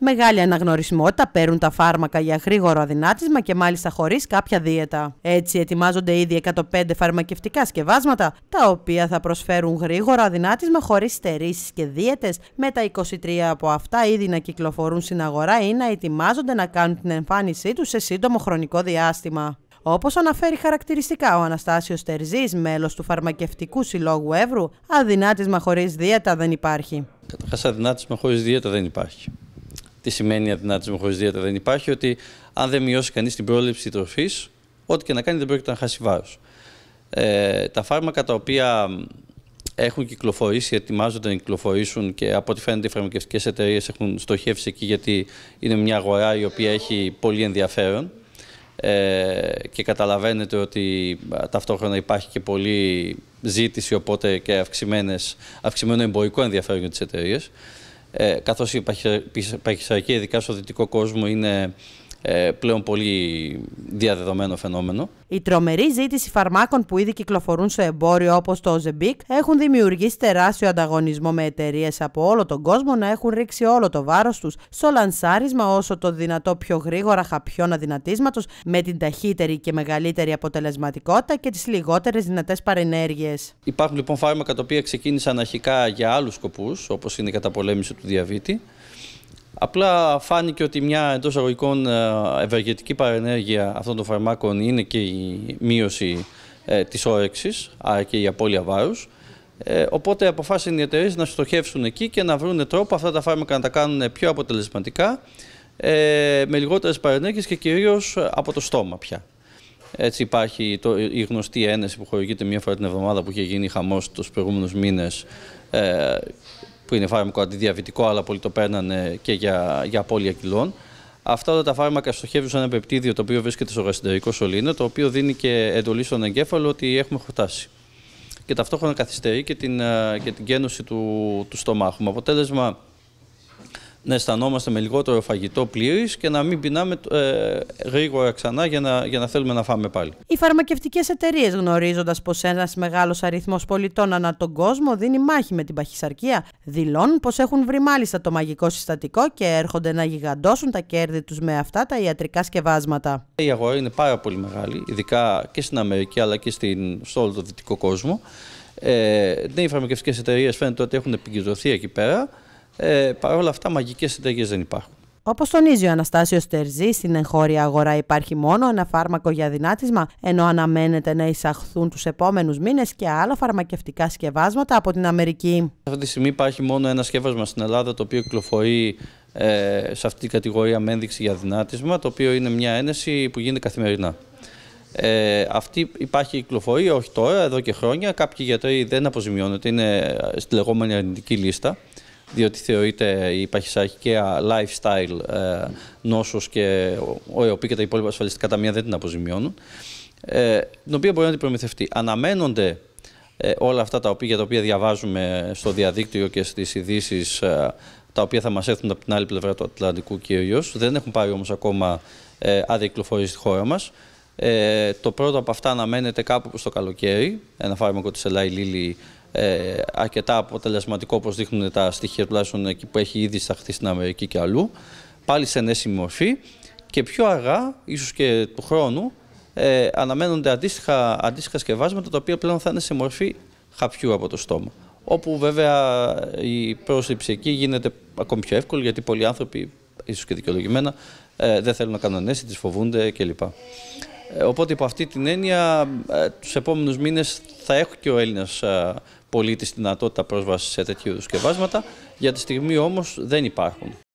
μεγάλη αναγνωρισιμότητα, παίρνουν τα φάρμακα για γρήγορο αδυνάτισμα και μάλιστα χωρίς κάποια δίαιτα. Έτσι, ετοιμάζονται ήδη 105 φαρμακευτικά σκευάσματα, τα οποία θα προσφέρουν γρήγορο αδυνάτισμα χωρίς στερήσεις και δίαιτες, με τα 23 από αυτά ήδη να κυκλοφορούν στην αγορά ή να ετοιμάζονται να κάνουν την εμφάνισή τους σε σύντομο χρονικό διάστημα. Όπως αναφέρει χαρακτηριστικά ο Αναστάσιος Τερζής, μέλος του Φαρμακευτικού Συλλόγου Εύρου, αδυνάτισμα χωρίς δίαιτα δεν υπάρχει. Καταρχάς, αδυνάτισμα χωρίς δίαιτα δεν υπάρχει. Τι σημαίνει αδυνάτισμα χωρίς δίαιτα δεν υπάρχει, ότι αν δεν μειώσει κανείς την πρόληψη τροφής, ό,τι και να κάνει δεν πρόκειται να χάσει βάρος. Ε, τα φάρμακα τα οποία έχουν κυκλοφορήσει, ετοιμάζονται να κυκλοφορήσουν και από ό,τι φαίνεται οι φαρμακευτικές εταιρείες έχουν στοχεύσει εκεί γιατί είναι μια αγορά η οποία έχει πολύ ενδιαφέρον ε, και καταλαβαίνετε ότι ταυτόχρονα υπάρχει και πολύ ζήτηση οπότε και αυξημένο εμπορικό ενδιαφέρον για τις εταιρείες. Ε, καθώς η παχυσαρκία ειδικά στο δυτικό κόσμο είναι ε, πλέον πολύ διαδεδομένο φαινόμενο. Η τρομερή ζήτηση φαρμάκων που ήδη κυκλοφορούν στο εμπόριο όπως το Ζεμπίκ έχουν δημιουργήσει τεράστιο ανταγωνισμό με εταιρείες από όλο τον κόσμο να έχουν ρίξει όλο το βάρος τους στο λανσάρισμα όσο το δυνατό πιο γρήγορα χαπιών αδυνατίσματο με την ταχύτερη και μεγαλύτερη αποτελεσματικότητα και τις λιγότερες δυνατές παρενέργειες. Υπάρχουν λοιπόν φάρμακα τα οποία ξεκίνησαν αρχικά για άλλους σκοπούς, όπως είναι η καταπολέμηση του διαβήτη Απλά φάνηκε ότι μια εντός αγωγικών ε, ευεργετική παρενέργεια αυτών των φαρμάκων είναι και η μείωση ε, της όρεξης, άρα και η απώλεια βάρους. Ε, οπότε αποφάσισαν οι εταιρείες να στοχεύσουν εκεί και να βρουν τρόπο αυτά τα φάρμακα να τα κάνουν πιο αποτελεσματικά, ε, με λιγότερες παρενέργειες και κυρίως από το στόμα πια. Έτσι υπάρχει το, η γνωστή ένεση που χορηγείται μία φορά την εβδομάδα που είχε γίνει χαμός τους προηγούμενους μήνες ε, που είναι φάρμακο αντιδιαβητικό, αλλά πολλοί το παίρνανε και για, για απώλεια κιλών. Αυτά όλα τα φάρμακα στοχεύουν σε ένα πεπτίδιο το οποίο βρίσκεται στο γαστιντερικό σωλήνα, το οποίο δίνει και εντολή στον εγκέφαλο ότι έχουμε χορτάσει. Και ταυτόχρονα καθυστερεί και την, ε, και την κένωση του, του στομάχου. Με αποτέλεσμα, να αισθανόμαστε με λιγότερο φαγητό πλήρης και να μην πεινάμε ε, γρήγορα ξανά για να, για να θέλουμε να φάμε πάλι. Οι φαρμακευτικές εταιρείες, γνωρίζοντας πως ένας μεγάλος αριθμός πολιτών ανά τον κόσμο δίνει μάχη με την παχυσαρκία, δηλώνουν πως έχουν βρει μάλιστα το μαγικό συστατικό και έρχονται να γιγαντώσουν τα κέρδη τους με αυτά τα ιατρικά σκευάσματα. Η αγορά είναι πάρα πολύ μεγάλη, ειδικά και στην Αμερική αλλά και στην, σε όλο το δυτικό κόσμο. Ε, ναι, οι φαρμακευτικές εταιρείες φαίνεται ότι έχουν επικεντρωθεί εκεί πέρα. Ε, Παρ' όλα αυτά, μαγικές συνταγές δεν υπάρχουν. Όπως τονίζει ο Αναστάσιος Τερζή, στην εγχώρια αγορά υπάρχει μόνο ένα φάρμακο για δυνάτισμα, ενώ αναμένεται να εισαχθούν τους επόμενους μήνες και άλλα φαρμακευτικά σκευάσματα από την Αμερική. Αυτή τη στιγμή υπάρχει μόνο ένα σκεύασμα στην Ελλάδα το οποίο κυκλοφορεί ε, σε αυτή την κατηγορία με ένδειξη για δυνάτισμα, το οποίο είναι μια ένεση που γίνεται καθημερινά. Ε, αυτή υπάρχει κυκλοφορία, όχι τώρα, εδώ και χρόνια. Κάποιοι γιατροί δεν αποζημιώνονται, είναι στη λεγόμενη αρνητική λίστα διότι θεωρείται η παχυσαρχική lifestyle ε, και ο ΕΟΠΗ και τα υπόλοιπα ασφαλιστικά ταμεία δεν την αποζημιώνουν, ε, την οποία μπορεί να την προμηθευτεί. Αναμένονται ε, όλα αυτά τα οποία, για τα οποία διαβάζουμε στο διαδίκτυο και στις ειδήσεις ε, τα οποία θα μας έρθουν από την άλλη πλευρά του Ατλαντικού κυρίως. Δεν έχουν πάρει όμως ακόμα ε, άδεια κυκλοφορία στη χώρα μας. Ε, το πρώτο από αυτά αναμένεται κάπου το καλοκαίρι, ένα φάρμακο της Ελάη Λίλη ε, αρκετά αποτελεσματικό όπως δείχνουν τα στοιχεία τουλάχιστον εκεί που έχει ήδη σταχθεί στην Αμερική και αλλού, πάλι σε νέση μορφή και πιο αργά, ίσως και του χρόνου, ε, αναμένονται αντίστοιχα, αντίστοιχα σκευάσματα τα οποία πλέον θα είναι σε μορφή χαπιού από το στόμα. Όπου βέβαια η πρόσληψη εκεί γίνεται ακόμη πιο εύκολη γιατί πολλοί άνθρωποι, ίσως και δικαιολογημένα, ε, δεν θέλουν να κάνουν ανέση, τις φοβούνται κλπ. Ε, οπότε υπό αυτή την έννοια ε, τους επόμενους μήνες θα έχω και ο Έλληνας ε, πολίτης δυνατότητα πρόσβασης σε τέτοιου είδους σκευάσματα. Για τη στιγμή όμως δεν υπάρχουν.